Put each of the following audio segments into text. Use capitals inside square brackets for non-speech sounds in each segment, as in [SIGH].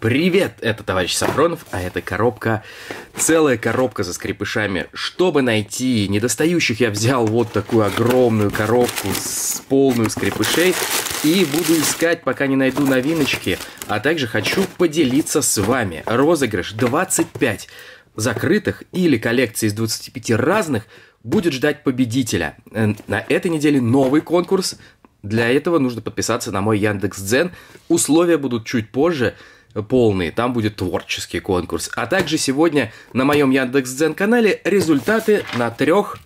Привет, это товарищ Сафронов, а это коробка, целая коробка со скрипышами. Чтобы найти недостающих, я взял вот такую огромную коробку с полную скрипышей и буду искать, пока не найду новиночки. А также хочу поделиться с вами. Розыгрыш 25 закрытых или коллекции из 25 разных будет ждать победителя. Э, на этой неделе новый конкурс. Для этого нужно подписаться на мой Яндекс.Дзен. Условия будут чуть позже полный, там будет творческий конкурс. А также сегодня на моем Яндекс Яндекс.Дзен канале результаты на трех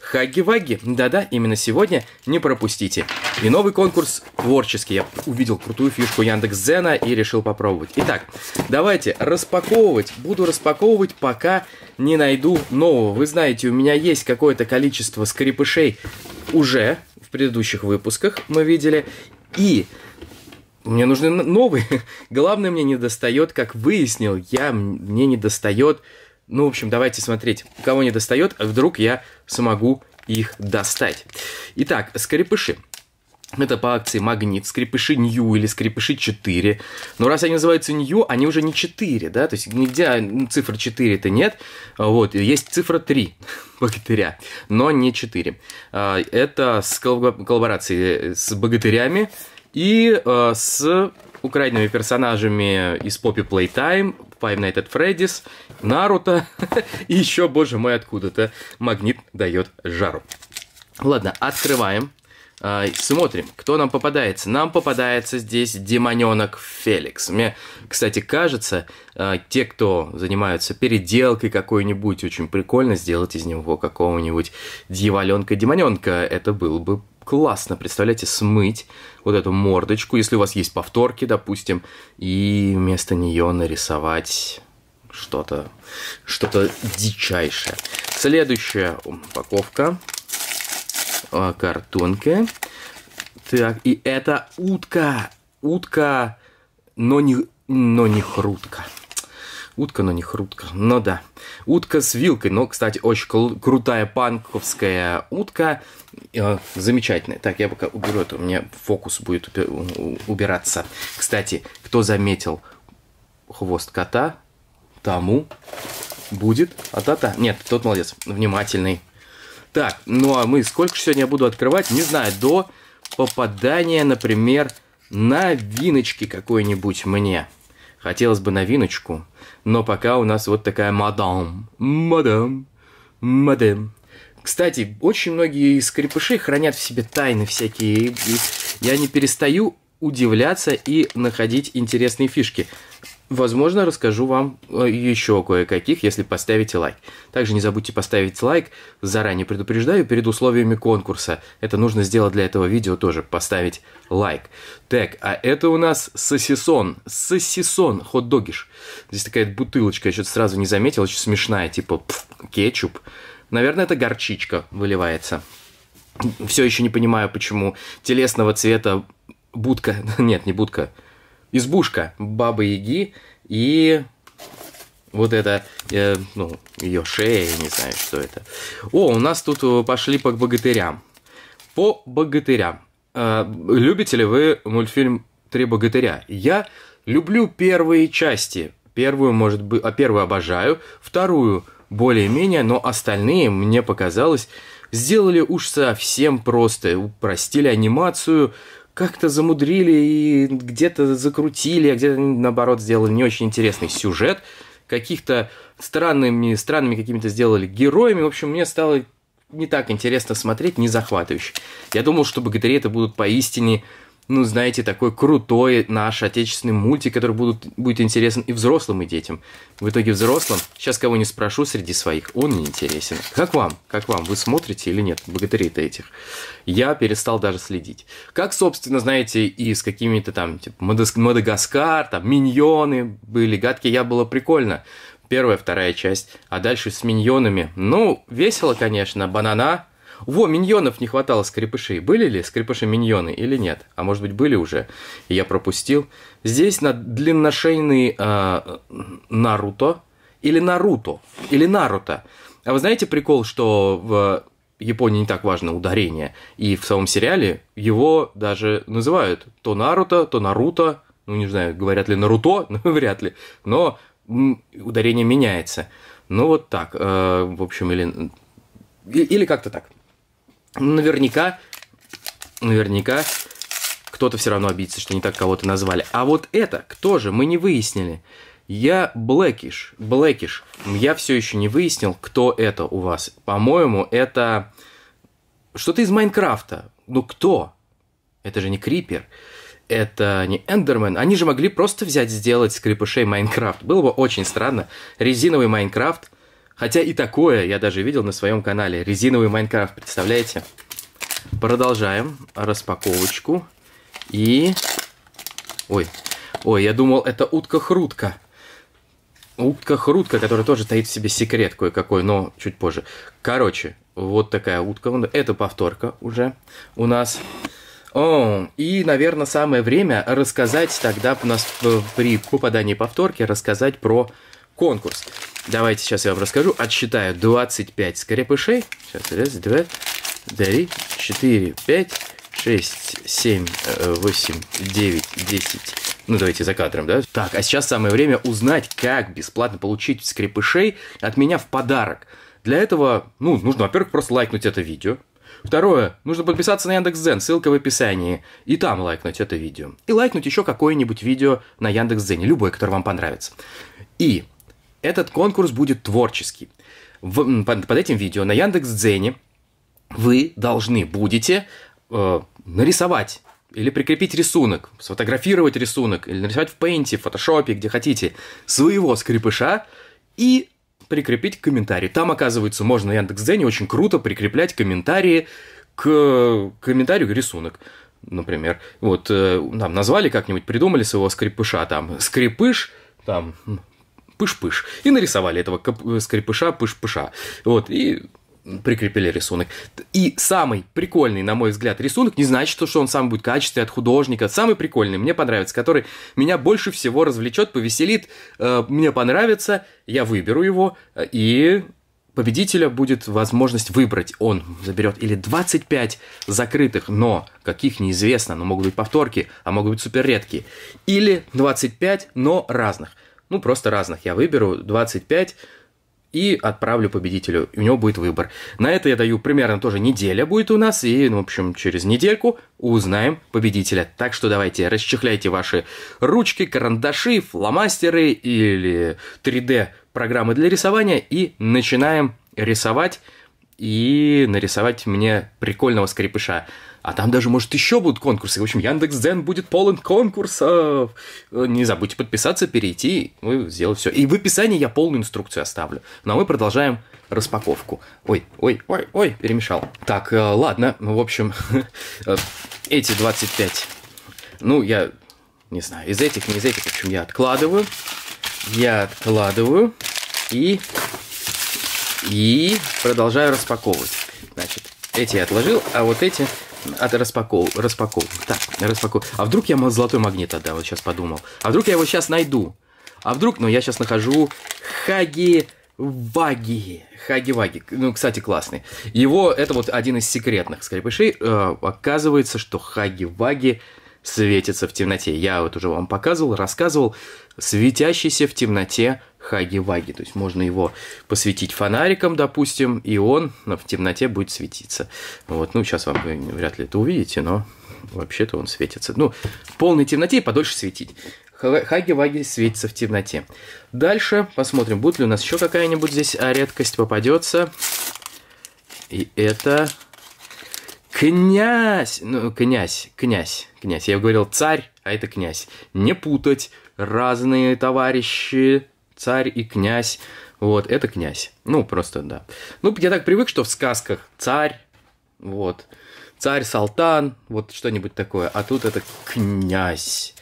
Хаги-ваги. Да-да, именно сегодня не пропустите. И новый конкурс творческий. Я увидел крутую фишку Яндекс Яндекс.Зена и решил попробовать. Итак, давайте распаковывать. Буду распаковывать, пока не найду нового. Вы знаете, у меня есть какое-то количество скрипышей уже в предыдущих выпусках, мы видели. И мне нужны новые. [LAUGHS] Главное, мне не достает, как выяснил я, мне не достает. Ну, в общем, давайте смотреть, кого не достает, а вдруг я смогу их достать. Итак, скрепыши. Это по акции «Магнит», скрепыши «Нью» или скрепыши 4. Но ну, раз они называются «Нью», они уже не 4, да? То есть нигде а, ну, цифра 4 то нет. Вот, есть цифра 3 [LAUGHS] богатыря, но не 4. А, это с коллаборацией с богатырями и э, с украинными персонажами из Poppy Playtime, Five Nights at Freddy's, Наруто [LAUGHS] и еще, боже мой, откуда-то магнит дает жару. Ладно, открываем. А, смотрим, кто нам попадается. Нам попадается здесь демоненок Феликс. Мне, кстати, кажется, а, те, кто занимаются переделкой какой-нибудь, очень прикольно сделать из него какого-нибудь дьяволенка-демоненка. Это было бы классно, представляете, смыть вот эту мордочку, если у вас есть повторки, допустим, и вместо нее нарисовать что-то, что-то дичайшее. Следующая упаковка – э, картонка. Так, и это утка. Утка, но не, но не хрутка. Утка, но не хрутка. Но ну да. Утка с вилкой. Но, ну, кстати, очень крутая панковская утка. Э, замечательная. Так, я пока уберу это. А у меня фокус будет убираться. Кстати, кто заметил хвост кота, тому будет а та-та. Нет, тот молодец. Внимательный так, ну а мы сколько сегодня буду открывать, не знаю, до попадания, например, новиночки какой-нибудь мне. Хотелось бы новиночку, но пока у нас вот такая мадам, мадам, мадам. Кстати, очень многие скрипыши хранят в себе тайны всякие. И я не перестаю удивляться и находить интересные фишки. Возможно, расскажу вам э, еще кое-каких, если поставите лайк. Также не забудьте поставить лайк, заранее предупреждаю, перед условиями конкурса. Это нужно сделать для этого видео тоже, поставить лайк. Так, а это у нас сосисон, сосисон, хот-догиш. Здесь такая бутылочка, я что-то сразу не заметил, очень смешная, типа пф, кетчуп. Наверное, это горчичка выливается. Все еще не понимаю, почему телесного цвета будка, [LAUGHS] нет, не будка, избушка Бабы-Яги и вот это, э, ну, ее шея, я не знаю, что это. О, у нас тут э, пошли по богатырям. По богатырям. Э, любите ли вы мультфильм «Три богатыря»? Я люблю первые части. Первую, может быть, а первую обожаю, вторую более-менее, но остальные, мне показалось, сделали уж совсем просто. Упростили анимацию, как-то замудрили и где-то закрутили, а где-то, наоборот, сделали не очень интересный сюжет, каких-то странными, странными какими-то сделали героями. В общем, мне стало не так интересно смотреть, не захватывающе. Я думал, что богатыри это будут поистине ну, знаете, такой крутой наш отечественный мультик, который будут, будет интересен и взрослым, и детям. В итоге взрослым, сейчас кого не спрошу среди своих, он не интересен. Как вам? Как вам? Вы смотрите или нет? Богатырей-то этих. Я перестал даже следить. Как, собственно, знаете, и с какими-то там, типа, Мадагаскар, там, Миньоны были, гадкие, я было прикольно. Первая, вторая часть, а дальше с Миньонами. Ну, весело, конечно, Банана, во, миньонов не хватало скрипышей. Были ли скрипыши миньоны или нет? А может быть, были уже, и я пропустил. Здесь на длинношейный э, Наруто или Наруто, или Наруто. А вы знаете прикол, что в Японии не так важно ударение, и в самом сериале его даже называют то Наруто, то Наруто, ну не знаю, говорят ли Наруто, [LAUGHS] ну вряд ли, но ударение меняется. Ну вот так, э, в общем, или или как-то так наверняка, наверняка кто-то все равно обидится, что не так кого-то назвали. А вот это, кто же, мы не выяснили. Я Блэкиш, Блэкиш. Я все еще не выяснил, кто это у вас. По-моему, это что-то из Майнкрафта. Ну кто? Это же не Крипер. Это не Эндермен. Они же могли просто взять, сделать скрипышей Майнкрафт. Было бы очень странно. Резиновый Майнкрафт – Хотя и такое я даже видел на своем канале. Резиновый Майнкрафт, представляете? Продолжаем распаковочку. И... Ой, ой, я думал, это утка-хрутка. Утка-хрутка, которая тоже таит в себе секрет кое-какой, но чуть позже. Короче, вот такая утка. Это повторка уже у нас. О, и, наверное, самое время рассказать тогда у нас при попадании повторки, рассказать про конкурс. Давайте сейчас я вам расскажу. Отсчитаю 25 скрепышей. Сейчас, раз, два, три, четыре, пять, шесть, семь, э, восемь, девять, десять. Ну, давайте за кадром, да? Так, а сейчас самое время узнать, как бесплатно получить скрепышей от меня в подарок. Для этого, ну, нужно, во-первых, просто лайкнуть это видео. Второе. Нужно подписаться на Яндекс.Дзен, ссылка в описании, и там лайкнуть это видео. И лайкнуть еще какое-нибудь видео на Яндекс.Дзене, любое, которое вам понравится. И этот конкурс будет творческий. В, под, под этим видео на Яндекс Дзене вы должны будете э, нарисовать или прикрепить рисунок, сфотографировать рисунок, или нарисовать в пейнте, в фотошопе, где хотите, своего скрипыша и прикрепить комментарий. Там, оказывается, можно на Яндекс.Дзене очень круто прикреплять комментарии к комментарию рисунок. Например, вот э, там назвали как-нибудь, придумали своего скрипыша, там, скрипыш, там, пыш-пыш. И нарисовали этого э, скрипыша пыш-пыша. Вот, и прикрепили рисунок. И самый прикольный, на мой взгляд, рисунок, не значит, что он сам будет качественный от художника, самый прикольный, мне понравится, который меня больше всего развлечет, повеселит, э, мне понравится, я выберу его, э, и победителя будет возможность выбрать. Он заберет или 25 закрытых, но каких неизвестно, но могут быть повторки, а могут быть суперредкие, или 25, но разных – ну, просто разных. Я выберу 25 и отправлю победителю. У него будет выбор. На это я даю примерно тоже неделя будет у нас, и, ну, в общем, через недельку узнаем победителя. Так что давайте, расчехляйте ваши ручки, карандаши, фломастеры или 3D-программы для рисования и начинаем рисовать и нарисовать мне прикольного скрипыша. А там даже, может, еще будут конкурсы. В общем, Яндекс.Дзен будет полон конкурсов. Э, не забудьте подписаться, перейти, ну, сделать все. И в описании я полную инструкцию оставлю. Ну, а мы продолжаем распаковку. Ой, ой, ой, ой, перемешал. Так, э, ладно, ну, в общем, [LAUGHS] э, эти 25, ну, я не знаю, из этих, не из этих, в общем, я откладываю, я откладываю и, и продолжаю распаковывать. Значит, эти я отложил, а вот эти от а, распаков... распаков, Так, распаковка. А вдруг я золотой магнит отдам? Вот сейчас подумал. А вдруг я его сейчас найду? А вдруг... Ну, я сейчас нахожу Хаги... Ваги. Хаги Ваги. Ну, кстати, классный. Его... Это вот один из секретных скрипышей. Э, оказывается, что Хаги Ваги... -ваги светится в темноте. Я вот уже вам показывал, рассказывал, светящийся в темноте Хаги-Ваги. То есть можно его посветить фонариком, допустим, и он в темноте будет светиться. Вот, ну, сейчас вам вы э, вряд ли это увидите, но вообще-то он светится. Ну, в полной темноте и подольше светить. Хаги-Ваги светится в темноте. Дальше посмотрим, будет ли у нас еще какая-нибудь здесь редкость попадется. И это Князь, ну, князь, князь, князь. Я говорил царь, а это князь. Не путать разные товарищи, царь и князь. Вот, это князь. Ну, просто, да. Ну, я так привык, что в сказках царь, вот, царь, салтан, вот что-нибудь такое. А тут это князь.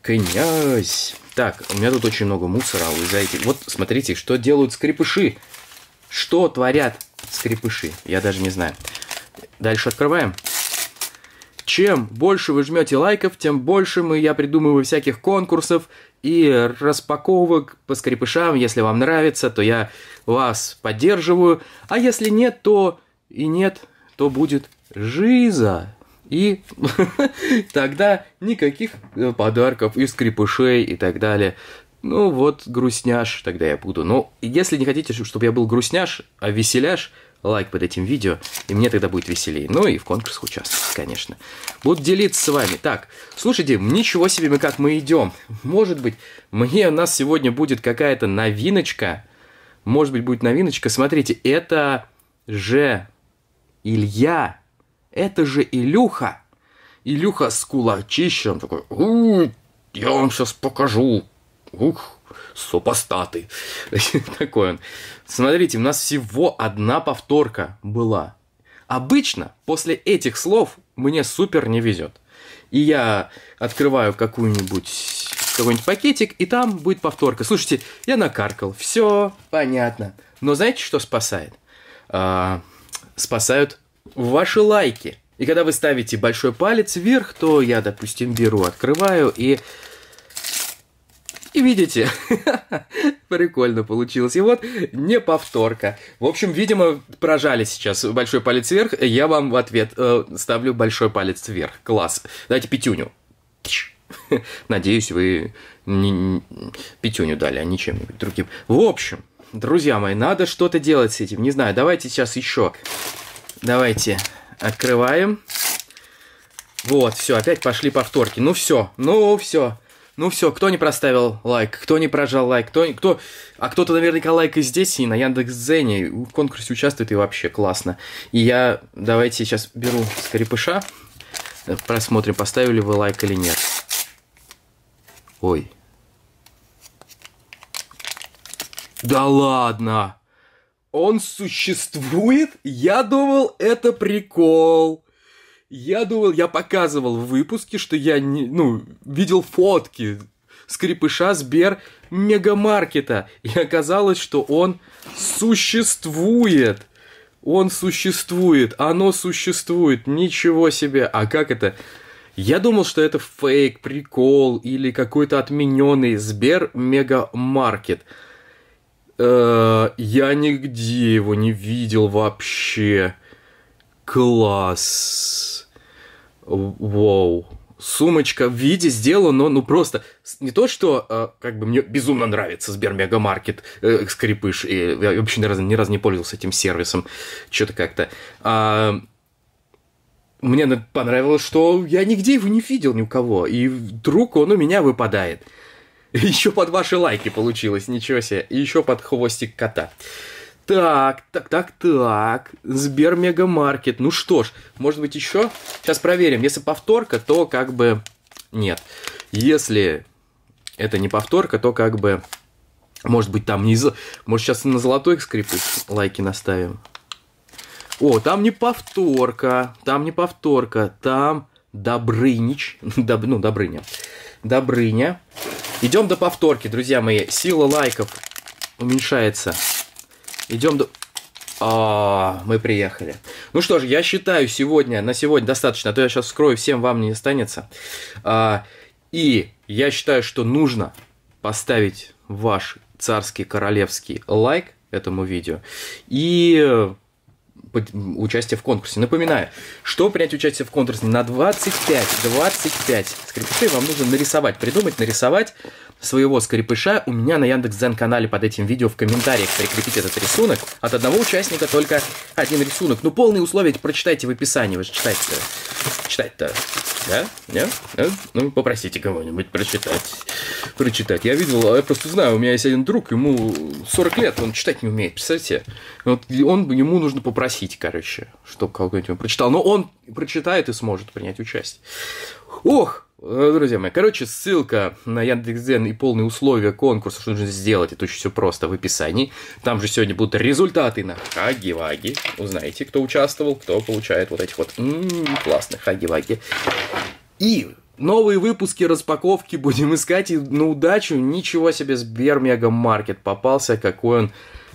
Князь. Так, у меня тут очень много мусора, вы Вот, смотрите, что делают скрипыши. Что творят скрипыши? Я даже не знаю. Дальше открываем. Чем больше вы жмете лайков, тем больше мы, я придумываю всяких конкурсов и распаковок по скрипышам. Если вам нравится, то я вас поддерживаю. А если нет, то и нет, то будет жиза. И [LAUGHS] тогда никаких подарков и скрипышей и так далее. Ну вот, грустняш тогда я буду. Но ну, если не хотите, чтобы я был грустняш, а веселяш – лайк под этим видео, и мне тогда будет веселее. Ну и в конкурсах участвовать, конечно. Буду делиться с вами. Так, слушайте, ничего себе мы как мы идем. Может быть, мне у нас сегодня будет какая-то новиночка. Может быть, будет новиночка. Смотрите, это же Илья. Это же Илюха. Илюха с кулачищем такой, у я вам сейчас покажу. Ух, супостаты. [LAUGHS] Такой он. Смотрите, у нас всего одна повторка была. Обычно после этих слов мне супер не везет. И я открываю какую-нибудь какой-нибудь пакетик, и там будет повторка. Слушайте, я накаркал, все понятно. Но знаете, что спасает? А, спасают ваши лайки. И когда вы ставите большой палец вверх, то я, допустим, беру, открываю и и видите, [LAUGHS] прикольно получилось. И вот не повторка. В общем, видимо, прожали сейчас большой палец вверх. Я вам в ответ э, ставлю большой палец вверх. Класс. Дайте пятюню. [LAUGHS] Надеюсь, вы не, пятюню дали, а не чем-нибудь другим. В общем, друзья мои, надо что-то делать с этим. Не знаю, давайте сейчас еще. Давайте открываем. Вот, все, опять пошли повторки. Ну все, ну все. Ну все, кто не проставил лайк, кто не прожал лайк, кто, кто... А кто-то наверняка лайк и здесь, и на Яндекс.Дзене, в конкурсе участвует, и вообще классно. И я, давайте сейчас беру скрипыша, э, просмотрим, поставили вы лайк или нет. Ой. Да ладно! Он существует? Я думал, это прикол. Я думал, я показывал в выпуске, что я не, ну, видел фотки скрипыша Сбер Мегамаркета. И оказалось, что он существует. Он существует, оно существует, ничего себе. А как это? Я думал, что это фейк, прикол или какой-то отмененный Сбер Мегамаркет. Э, я нигде его не видел вообще. Класс. Вау. Сумочка в виде сделана, ну просто не то, что э, как бы мне безумно нравится Сбермегамаркет, э, скрипыш, и я вообще ни разу, ни разу не пользовался этим сервисом, что-то как-то. А, мне понравилось, что я нигде его не видел ни у кого, и вдруг он у меня выпадает. [LAUGHS] Еще под ваши лайки получилось, ничего себе, еще под хвостик кота. Э, так, так, так, так. Сбер Мегамаркет. Ну что ж, может быть еще? Сейчас проверим. Если повторка, то как бы нет. Если это не повторка, то как бы... Может быть, там не... Может, сейчас на золотой скрипы лайки наставим. О, там не повторка. Там не повторка. Там Добрынич. [LAUGHS] Доб... Ну, Добрыня. Добрыня. Идем до повторки, друзья мои. Сила лайков уменьшается Идем до... А, мы приехали. Ну что ж, я считаю сегодня, на сегодня достаточно, а то я сейчас вскрою, всем вам не останется. А, и я считаю, что нужно поставить ваш царский королевский лайк этому видео. И э, участие в конкурсе. Напоминаю, что принять участие в конкурсе на 25, 25 скрипты вам нужно нарисовать, придумать, нарисовать своего скрипыша у меня на Яндекс.Зен канале под этим видео в комментариях прикрепить этот рисунок. От одного участника только один рисунок. Ну, полные условия прочитайте в описании, вы же читать-то. Читать-то. Да? Нет? Нет? А? Ну, попросите кого-нибудь прочитать. Прочитать. Я видел, я просто знаю, у меня есть один друг, ему 40 лет, он читать не умеет, представляете? Вот он, ему нужно попросить, короче, чтобы кого-нибудь прочитал. Но он прочитает и сможет принять участие. Ох, Э, друзья мои, короче, ссылка на Яндекс.Дзен и полные условия конкурса, что нужно сделать, это очень все просто в описании. Там же сегодня будут результаты на хаги-ваги. Узнаете, кто участвовал, кто получает вот этих вот м-м, классных хаги-ваги. И Новые выпуски, распаковки будем искать. И на удачу, ничего себе, Сбер Мега Маркет попался, какой он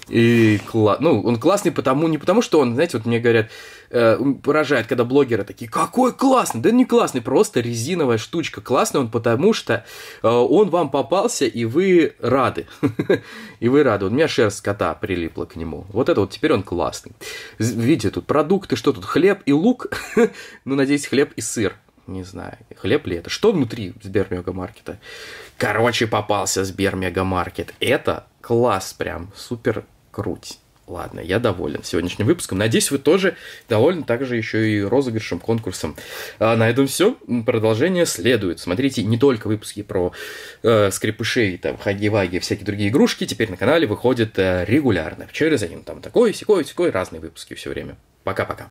и кла... ну, он классный потому, не потому, что он, знаете, вот мне говорят, Э, поражает, когда блогеры такие, какой классный, да не классный, просто резиновая штучка, классный он потому, что э, он вам попался, и вы рады, [LAUGHS] и вы рады, у меня шерсть кота прилипла к нему, вот это вот, теперь он классный. Видите, тут продукты, что тут, хлеб и лук, [LAUGHS] ну, надеюсь, хлеб и сыр, не знаю, хлеб ли это, что внутри Сбермегамаркета. Короче, попался Сбермегамаркет, это класс прям, супер круть. Ладно, я доволен сегодняшним выпуском. Надеюсь, вы тоже довольны также еще и розыгрышем, конкурсом. А на этом все. Продолжение следует. Смотрите не только выпуски про э, скрипышей, там, хаги-ваги, всякие другие игрушки. Теперь на канале выходят э, регулярно. Через один там такой, секой, секой, разные выпуски все время. Пока-пока.